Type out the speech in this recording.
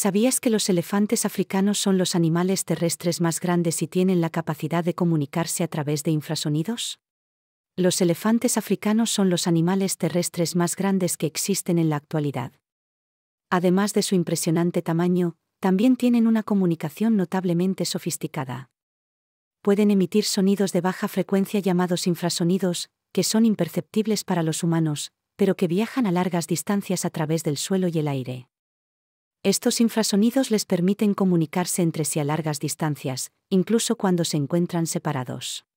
¿Sabías que los elefantes africanos son los animales terrestres más grandes y tienen la capacidad de comunicarse a través de infrasonidos? Los elefantes africanos son los animales terrestres más grandes que existen en la actualidad. Además de su impresionante tamaño, también tienen una comunicación notablemente sofisticada. Pueden emitir sonidos de baja frecuencia llamados infrasonidos, que son imperceptibles para los humanos, pero que viajan a largas distancias a través del suelo y el aire. Estos infrasonidos les permiten comunicarse entre sí a largas distancias, incluso cuando se encuentran separados.